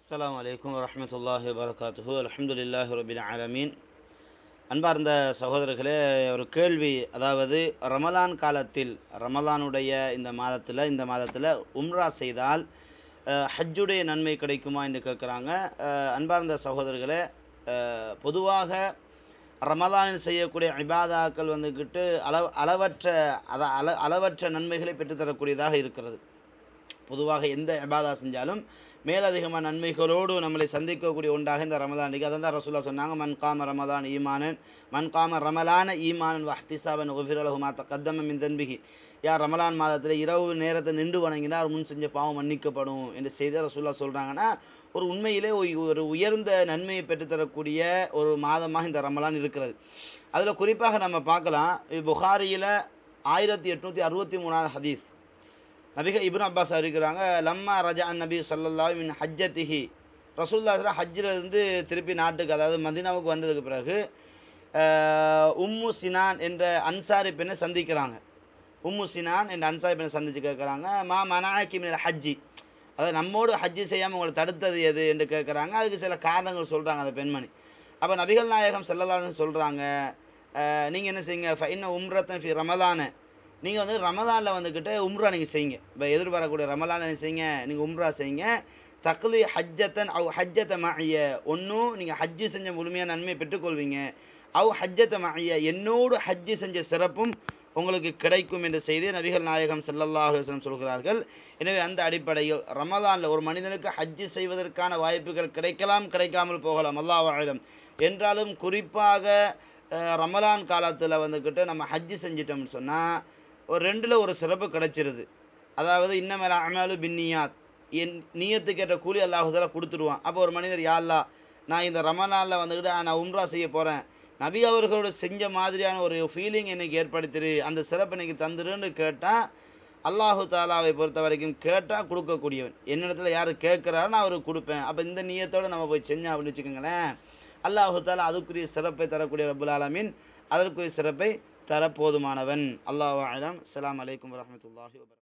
அஸ்லாம் வலைக்கம் வரமத்துல்லாஹி வரகாத்துஹு அலமதுல்லாஹி ரபின் ஆலமீன் அன்பார்ந்த சகோதரர்களே ஒரு கேள்வி அதாவது ரமலான் காலத்தில் ரமலானுடைய இந்த மாதத்தில் இந்த மாதத்தில் உம்ரா செய்தால் ஹஜ்ஜுடைய நன்மை கிடைக்குமா என்று கேட்குறாங்க அன்பார்ந்த சகோதரர்களே பொதுவாக ரமலானில் செய்யக்கூடிய இபாதாக்கள் வந்துக்கிட்டு அளவ் அளவற்ற அத அள அளவற்ற நன்மைகளை பெற்றுத்தரக்கூடியதாக இருக்கிறது பொதுவாக எந்த அபாதா செஞ்சாலும் மேலதிகமான நன்மைகளோடு நம்மளை சந்திக்கக்கூடிய உண்டாக இந்த ரமதான் அதை அதான் தான் ரசூல்லா சொன்னாங்க மன்காம காம ரமதான் ஈமானன் மன் காம ரமலான ஈமானன் வஹ்திசாபன் மாத்த கத்தமம் இந்த தன்பிகி யார் ரமலான் மாதத்தில் இரவு நேரத்தை நின்று வணங்கினார் முன் செஞ்ச பாவம் மன்னிக்கப்படும் என்று செய்த ரசூல்லா சொல்கிறாங்கன்னா ஒரு உண்மையிலே ஒரு உயர்ந்த நன்மையை பெற்றுத்தரக்கூடிய ஒரு மாதமாக இந்த ரமலான் இருக்கிறது அதில் குறிப்பாக நம்ம பார்க்கலாம் புகாரியில் ஆயிரத்தி எட்நூற்றி அறுபத்தி மூணாவது ஹதீஸ் நபிக இப்னு அப்பாஸ் அறிவிக்கிறாங்க லம்மா ரஜா நபி சொல்லல்லா மின் ஹஜ்ஜத்திஹி ரசூல்லாஸ்ரா ஹஜ்ஜிலிருந்து திருப்பி நாட்டுக்கு அதாவது மதினாவுக்கு வந்ததுக்கு பிறகு உம்மு சினான் என்ற அன்சாரி பெண்ணை சந்திக்கிறாங்க உம்மு சினான் என்ற அன்சாரி பெண்ணை சந்தித்து கேட்குறாங்க மா மனாக்கி மின் ஹஜ்ஜி அதாவது நம்மோடு ஹஜ்ஜி செய்யாமல் உங்களை தடுத்தது எது என்று கேட்குறாங்க அதுக்கு சில காரணங்கள் சொல்கிறாங்க அந்த பெண்மணி அப்போ நபிகள் நாயகம் செல்லலான்னு சொல்கிறாங்க நீங்கள் என்ன செய்யுங்க ஃபைன உம்ரத்தன் ஃபி ரமதானு நீங்கள் வந்து ரமதானில் வந்துக்கிட்டு உம்ரா நீங்கள் செய்யுங்க இப்போ எதிர்பார்க்கக்கூடிய ரமலானில் நீங்கள் செய்யுங்க நீங்கள் உம்ரா செய்யுங்க தக்லி ஹஜ்ஜத்தன் அவ் ஹஜ்ஜத்தை மாய ஒன்றும் நீங்கள் ஹஜ்ஜு செஞ்ச முழுமையான நன்மையை பெற்றுக்கொள்வீங்க அவ் ஹஜ்ஜத்தை மாய என்னோடு ஹஜ்ஜு செஞ்ச சிறப்பும் உங்களுக்கு கிடைக்கும் என்ற செய்தியை நபிகள் நாயகம் செல்லல்லாஹுசனம் சொல்கிறார்கள் எனவே அந்த அடிப்படையில் ரமதானில் ஒரு மனிதனுக்கு ஹஜ்ஜு செய்வதற்கான வாய்ப்புகள் கிடைக்கலாம் கிடைக்காமல் போகலாம் அல்லாவாயிடம் என்றாலும் குறிப்பாக ரமலான் காலத்தில் வந்துக்கிட்டு நம்ம ஹஜ்ஜு செஞ்சிட்டோம்னு சொன்னால் ஒரு ரெண்டில் ஒரு சிறப்பு கிடைச்சிருது அதாவது இன்னமேல அமலு பின்னியாத் என் நீயத்துக்கேற்ற கூலி அல்லாஹுதெல்லாம் கொடுத்துருவான் அப்போ ஒரு மனிதர் யாழ்லா நான் இந்த ரமலானில் வந்துக்கிட்டு நான் உம்ரா செய்ய போகிறேன் நபி அவர்களோட செஞ்ச மாதிரியான ஒரு ஃபீலிங் எனக்கு ஏற்படுத்திரு அந்த சிறப்பு இன்னைக்கு தந்துருன்னு கேட்டால் அல்லாஹு தாலாவை பொறுத்த வரைக்கும் கேட்டால் கொடுக்கக்கூடியவன் என்னிடத்துல யார் கேட்குறாரோ நான் அவருக்கு கொடுப்பேன் அப்போ இந்த நீயத்தோடு நம்ம போய் செஞ்சோம் அப்படின்னு வச்சுக்கோங்களேன் அல்லாஹு தாலா அதுக்குரிய சிறப்பை தரக்கூடிய ரபுல் ஆலமின் அதற்குரிய சிறப்பை தர போதுமானவன் அல்லாஹ் அலம் அலாம் அலைக்கும் வரமத்துல்லாஹி வபரக்